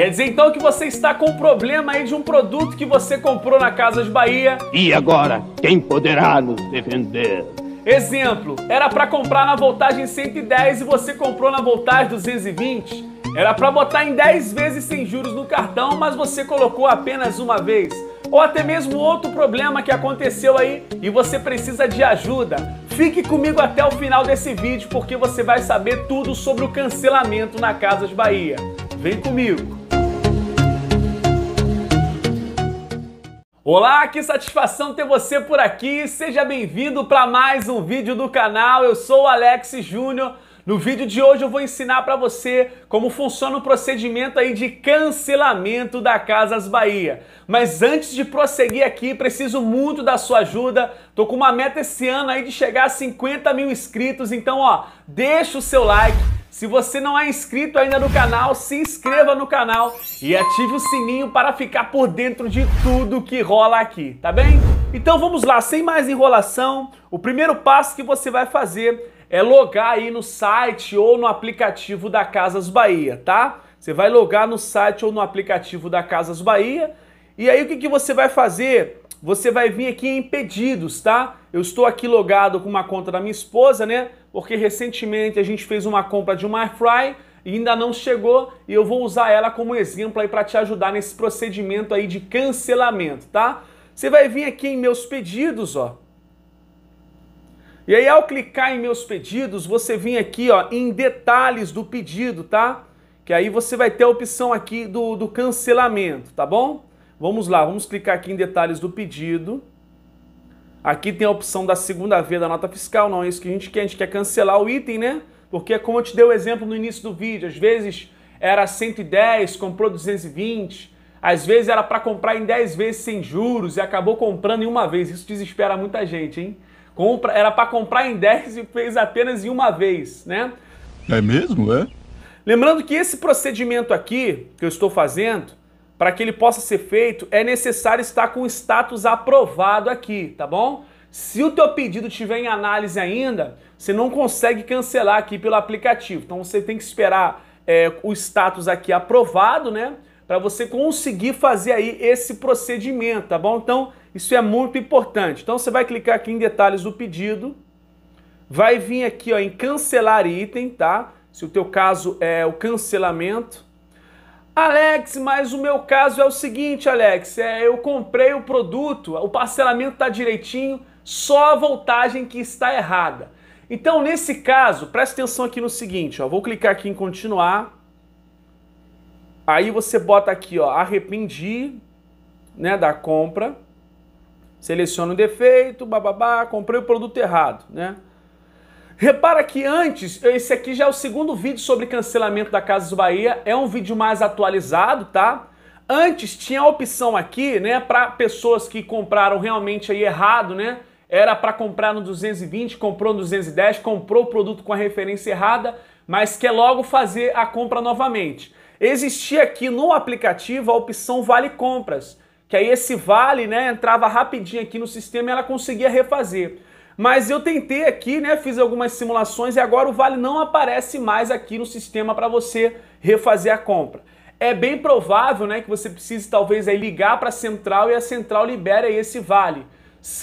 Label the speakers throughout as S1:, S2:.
S1: Quer dizer então que você está com um problema aí de um produto que você comprou na Casas Bahia. E agora, quem poderá nos defender? Exemplo, era para comprar na voltagem 110 e você comprou na voltagem 220. Era para botar em 10 vezes sem juros no cartão, mas você colocou apenas uma vez. Ou até mesmo outro problema que aconteceu aí e você precisa de ajuda. Fique comigo até o final desse vídeo porque você vai saber tudo sobre o cancelamento na Casas Bahia. Vem comigo! Olá, que satisfação ter você por aqui. Seja bem-vindo para mais um vídeo do canal. Eu sou o Alex Júnior. No vídeo de hoje eu vou ensinar para você como funciona o procedimento aí de cancelamento da Casas Bahia. Mas antes de prosseguir aqui, preciso muito da sua ajuda. Tô com uma meta esse ano aí de chegar a 50 mil inscritos, então ó, deixa o seu like se você não é inscrito ainda no canal, se inscreva no canal e ative o sininho para ficar por dentro de tudo que rola aqui, tá bem? Então vamos lá, sem mais enrolação, o primeiro passo que você vai fazer é logar aí no site ou no aplicativo da Casas Bahia, tá? Você vai logar no site ou no aplicativo da Casas Bahia e aí o que, que você vai fazer? Você vai vir aqui em pedidos, tá? Eu estou aqui logado com uma conta da minha esposa, né? Porque recentemente a gente fez uma compra de uma fry e ainda não chegou e eu vou usar ela como exemplo aí para te ajudar nesse procedimento aí de cancelamento, tá? Você vai vir aqui em meus pedidos, ó. E aí ao clicar em meus pedidos, você vem aqui, ó, em detalhes do pedido, tá? Que aí você vai ter a opção aqui do, do cancelamento, tá bom? Vamos lá, vamos clicar aqui em detalhes do pedido. Aqui tem a opção da segunda via da nota fiscal, não é isso que a gente quer, a gente quer cancelar o item, né? Porque como eu te dei o exemplo no início do vídeo, às vezes era 110, comprou 220, às vezes era para comprar em 10 vezes sem juros e acabou comprando em uma vez. Isso desespera muita gente, hein? Compra, era para comprar em 10 e fez apenas em uma vez, né? É mesmo, é? Lembrando que esse procedimento aqui que eu estou fazendo, para que ele possa ser feito, é necessário estar com o status aprovado aqui, tá bom? Se o teu pedido estiver em análise ainda, você não consegue cancelar aqui pelo aplicativo. Então você tem que esperar é, o status aqui aprovado, né? Para você conseguir fazer aí esse procedimento, tá bom? Então isso é muito importante. Então você vai clicar aqui em detalhes do pedido, vai vir aqui ó, em cancelar item, tá? Se o teu caso é o cancelamento, Alex, mas o meu caso é o seguinte, Alex, é, eu comprei o produto, o parcelamento está direitinho, só a voltagem que está errada. Então, nesse caso, preste atenção aqui no seguinte, ó, vou clicar aqui em continuar. Aí você bota aqui, ó, arrependi, né, da compra. Seleciona o defeito, bababá, comprei o produto errado, né? Repara que antes, esse aqui já é o segundo vídeo sobre cancelamento da Casas Bahia, é um vídeo mais atualizado, tá? Antes tinha a opção aqui, né, para pessoas que compraram realmente aí errado, né? Era para comprar no 220, comprou no 210, comprou o produto com a referência errada, mas quer logo fazer a compra novamente. Existia aqui no aplicativo a opção Vale Compras, que aí esse vale, né, entrava rapidinho aqui no sistema e ela conseguia refazer. Mas eu tentei aqui, né? Fiz algumas simulações e agora o vale não aparece mais aqui no sistema para você refazer a compra. É bem provável, né, que você precise talvez aí ligar para a central e a central libera esse vale,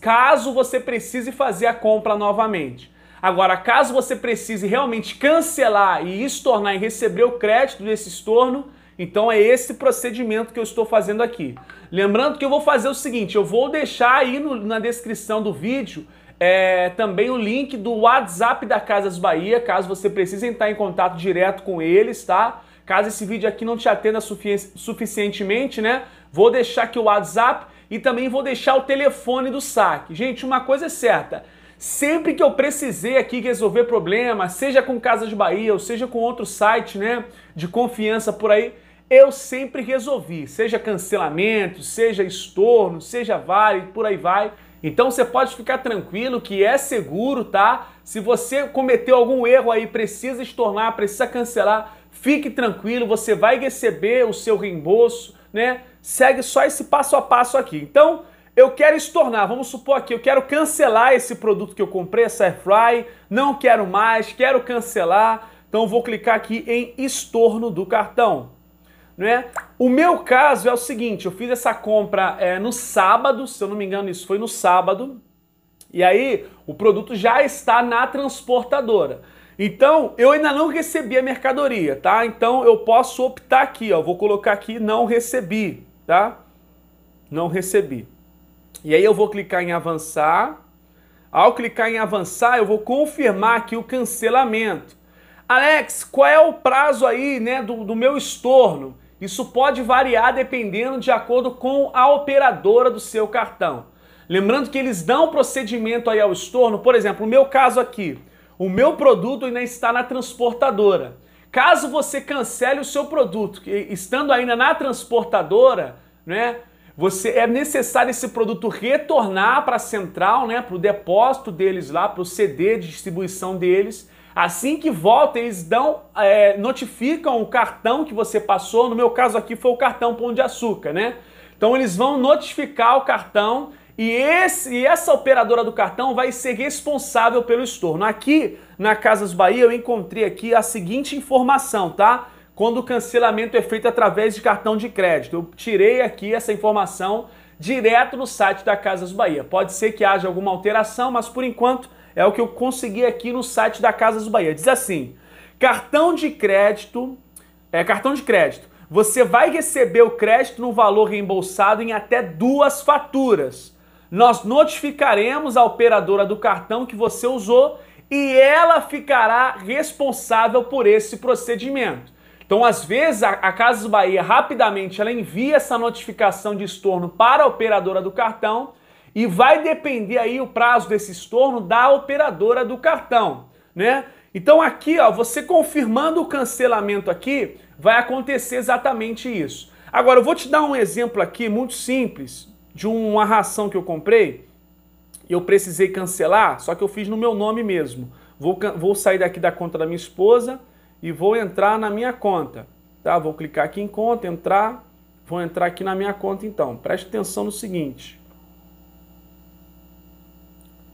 S1: caso você precise fazer a compra novamente. Agora, caso você precise realmente cancelar e estornar e receber o crédito desse estorno, então é esse procedimento que eu estou fazendo aqui. Lembrando que eu vou fazer o seguinte, eu vou deixar aí no, na descrição do vídeo é, também o link do WhatsApp da Casas Bahia, caso você precise entrar em contato direto com eles, tá? Caso esse vídeo aqui não te atenda sufici suficientemente, né? Vou deixar aqui o WhatsApp e também vou deixar o telefone do saque. Gente, uma coisa é certa. Sempre que eu precisei aqui resolver problema, seja com Casas Bahia ou seja com outro site, né, de confiança por aí, eu sempre resolvi, seja cancelamento, seja estorno, seja vale, por aí vai. Então você pode ficar tranquilo que é seguro, tá? Se você cometeu algum erro aí, precisa estornar, precisa cancelar, fique tranquilo, você vai receber o seu reembolso, né? Segue só esse passo a passo aqui. Então, eu quero estornar, vamos supor aqui, eu quero cancelar esse produto que eu comprei, essa airfry, não quero mais, quero cancelar. Então vou clicar aqui em estorno do cartão né? O meu caso é o seguinte, eu fiz essa compra é, no sábado, se eu não me engano isso foi no sábado, e aí o produto já está na transportadora. Então, eu ainda não recebi a mercadoria, tá? Então, eu posso optar aqui, ó. Vou colocar aqui não recebi, tá? Não recebi. E aí eu vou clicar em avançar. Ao clicar em avançar, eu vou confirmar aqui o cancelamento. Alex, qual é o prazo aí, né, do, do meu estorno? Isso pode variar dependendo de acordo com a operadora do seu cartão. Lembrando que eles dão procedimento aí ao estorno, por exemplo, no meu caso aqui, o meu produto ainda está na transportadora. Caso você cancele o seu produto, estando ainda na transportadora, né, você é necessário esse produto retornar para a central, né, para o depósito deles lá, para o CD de distribuição deles, Assim que volta, eles dão, é, notificam o cartão que você passou. No meu caso aqui foi o cartão Pão de Açúcar, né? Então eles vão notificar o cartão e, esse, e essa operadora do cartão vai ser responsável pelo estorno. Aqui na Casas Bahia eu encontrei aqui a seguinte informação, tá? Quando o cancelamento é feito através de cartão de crédito. Eu tirei aqui essa informação direto no site da Casas Bahia. Pode ser que haja alguma alteração, mas por enquanto é o que eu consegui aqui no site da Casas Bahia. Diz assim: cartão de crédito. É, cartão de crédito. Você vai receber o crédito no valor reembolsado em até duas faturas. Nós notificaremos a operadora do cartão que você usou e ela ficará responsável por esse procedimento. Então, às vezes, a, a Casas Bahia rapidamente ela envia essa notificação de estorno para a operadora do cartão e vai depender aí o prazo desse estorno da operadora do cartão, né? Então aqui, ó, você confirmando o cancelamento aqui, vai acontecer exatamente isso. Agora eu vou te dar um exemplo aqui muito simples de uma ração que eu comprei eu precisei cancelar, só que eu fiz no meu nome mesmo. Vou, vou sair daqui da conta da minha esposa e vou entrar na minha conta, tá? Vou clicar aqui em conta, entrar, vou entrar aqui na minha conta então. Preste atenção no seguinte,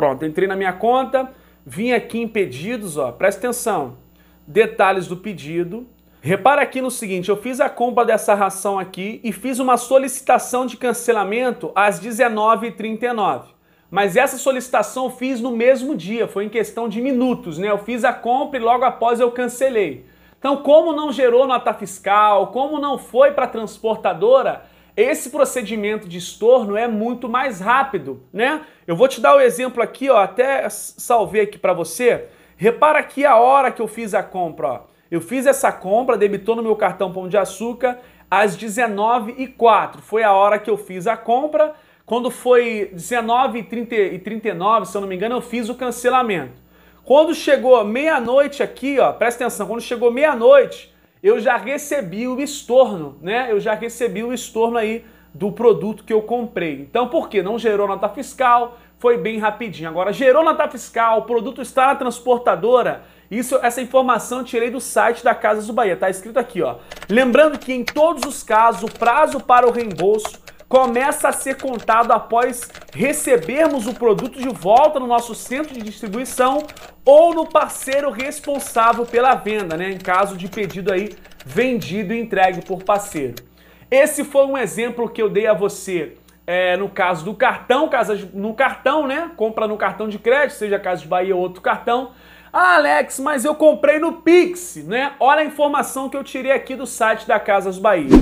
S1: Pronto, entrei na minha conta, vim aqui em pedidos, ó, presta atenção. Detalhes do pedido. Repara aqui no seguinte, eu fiz a compra dessa ração aqui e fiz uma solicitação de cancelamento às 19h39. Mas essa solicitação eu fiz no mesmo dia, foi em questão de minutos, né? Eu fiz a compra e logo após eu cancelei. Então, como não gerou nota fiscal, como não foi para a transportadora, esse procedimento de estorno é muito mais rápido, né? Eu vou te dar o um exemplo aqui, ó, até salvei aqui para você. Repara aqui a hora que eu fiz a compra, ó. Eu fiz essa compra, debitou no meu cartão Pão de Açúcar às 19h04. Foi a hora que eu fiz a compra. Quando foi 19h39, se eu não me engano, eu fiz o cancelamento. Quando chegou meia-noite aqui, ó, presta atenção, quando chegou meia-noite, eu já recebi o estorno, né? Eu já recebi o estorno aí do produto que eu comprei. Então, por que não gerou nota fiscal? Foi bem rapidinho. Agora, gerou nota fiscal, o produto está na transportadora. Isso, essa informação tirei do site da Casa do Bahia, tá escrito aqui, ó. Lembrando que em todos os casos, o prazo para o reembolso começa a ser contado após recebermos o produto de volta no nosso centro de distribuição ou no parceiro responsável pela venda, né? Em caso de pedido aí vendido e entregue por parceiro. Esse foi um exemplo que eu dei a você é, no caso do cartão, no cartão, né? Compra no cartão de crédito, seja Casas Bahia ou outro cartão. Ah, Alex, mas eu comprei no Pix, né? Olha a informação que eu tirei aqui do site da Casas Bahia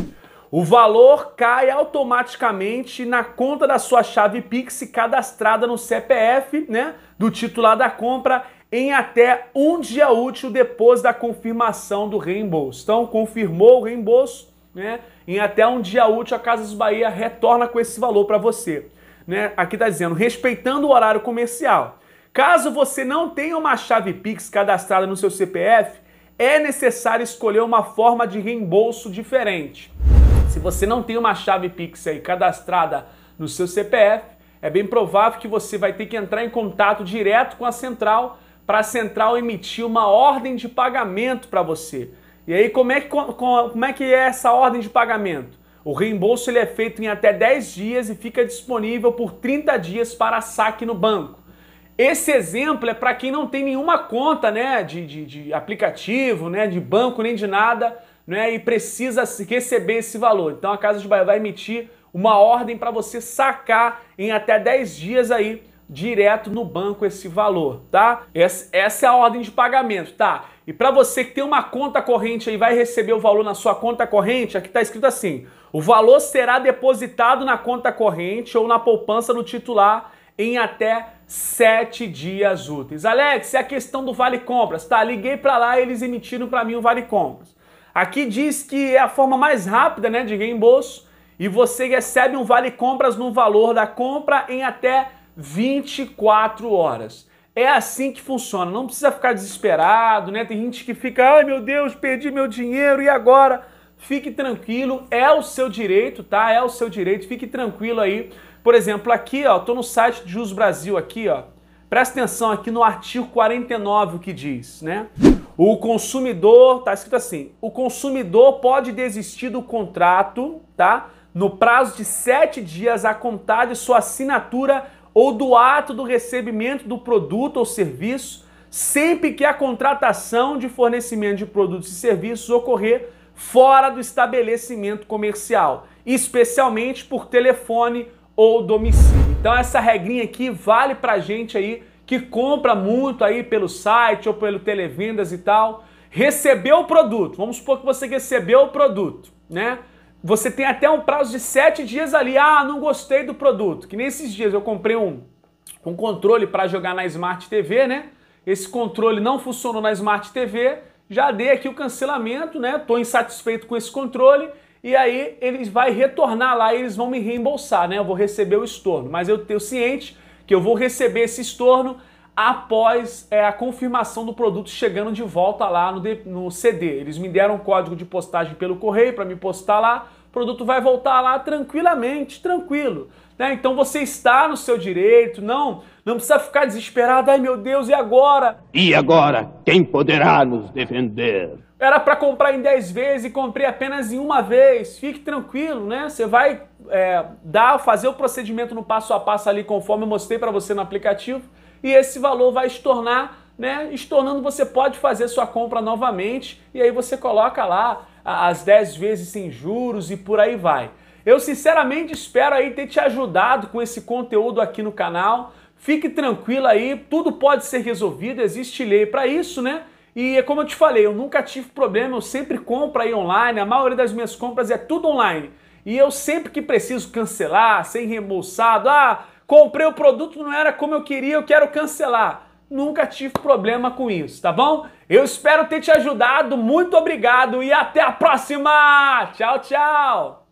S1: o valor cai automaticamente na conta da sua chave Pix cadastrada no CPF, né, do titular da compra em até um dia útil depois da confirmação do reembolso. Então, confirmou o reembolso, né? Em até um dia útil, a Casas Bahia retorna com esse valor para você. Né? Aqui está dizendo, respeitando o horário comercial. Caso você não tenha uma chave Pix cadastrada no seu CPF, é necessário escolher uma forma de reembolso diferente. Se você não tem uma chave Pix aí cadastrada no seu CPF, é bem provável que você vai ter que entrar em contato direto com a central para a central emitir uma ordem de pagamento para você. E aí como é, que, como é que é essa ordem de pagamento? O reembolso ele é feito em até 10 dias e fica disponível por 30 dias para saque no banco. Esse exemplo é para quem não tem nenhuma conta né, de, de, de aplicativo, né, de banco, nem de nada né, e precisa receber esse valor. Então a Casa de Bahia vai emitir uma ordem para você sacar em até 10 dias aí direto no banco esse valor, tá? Essa, é a ordem de pagamento, tá? E para você que tem uma conta corrente aí vai receber o valor na sua conta corrente, aqui está escrito assim: o valor será depositado na conta corrente ou na poupança do titular em até sete dias úteis. Alex, é a questão do vale compras, tá? Liguei para lá e eles emitiram para mim o vale compras. Aqui diz que é a forma mais rápida né, de reembolso e você recebe um vale compras no valor da compra em até 24 horas. É assim que funciona, não precisa ficar desesperado, né? Tem gente que fica, ai meu Deus, perdi meu dinheiro e agora? Fique tranquilo, é o seu direito, tá? É o seu direito, fique tranquilo aí. Por exemplo, aqui, ó, tô no site de Jus Brasil aqui, ó. Presta atenção aqui no artigo 49 o que diz, né? O consumidor, tá escrito assim: o consumidor pode desistir do contrato, tá? No prazo de sete dias a contar de sua assinatura ou do ato do recebimento do produto ou serviço, sempre que a contratação de fornecimento de produtos e serviços ocorrer fora do estabelecimento comercial, especialmente por telefone ou domicílio. Então essa regrinha aqui vale pra gente aí que compra muito aí pelo site ou pelo televendas e tal, recebeu o produto. Vamos supor que você recebeu o produto, né? Você tem até um prazo de sete dias ali. Ah, não gostei do produto. Que nesses dias eu comprei um, um controle para jogar na Smart TV, né? Esse controle não funcionou na Smart TV. Já dei aqui o cancelamento, né? Tô insatisfeito com esse controle. E aí eles vai retornar lá e eles vão me reembolsar, né? Eu vou receber o estorno. Mas eu tenho ciente que eu vou receber esse estorno após é, a confirmação do produto chegando de volta lá no, no CD. Eles me deram um código de postagem pelo correio para me postar lá. O produto vai voltar lá tranquilamente, tranquilo. Né? Então você está no seu direito, não, não precisa ficar desesperado. Ai meu Deus, e agora? E agora? Quem poderá nos defender? Era para comprar em 10 vezes e comprei apenas em uma vez. Fique tranquilo, né? Você vai é, dar, fazer o procedimento no passo a passo ali, conforme eu mostrei para você no aplicativo, e esse valor vai se tornar né? Estornando, você pode fazer sua compra novamente e aí você coloca lá as 10 vezes sem juros e por aí vai. Eu sinceramente espero aí ter te ajudado com esse conteúdo aqui no canal. Fique tranquilo aí, tudo pode ser resolvido, existe lei para isso, né? E é como eu te falei, eu nunca tive problema, eu sempre compro aí online, a maioria das minhas compras é tudo online. E eu sempre que preciso cancelar, sem reembolsado, ah, comprei o produto, não era como eu queria, eu quero cancelar. Nunca tive problema com isso, tá bom? Eu espero ter te ajudado, muito obrigado e até a próxima! Tchau, tchau!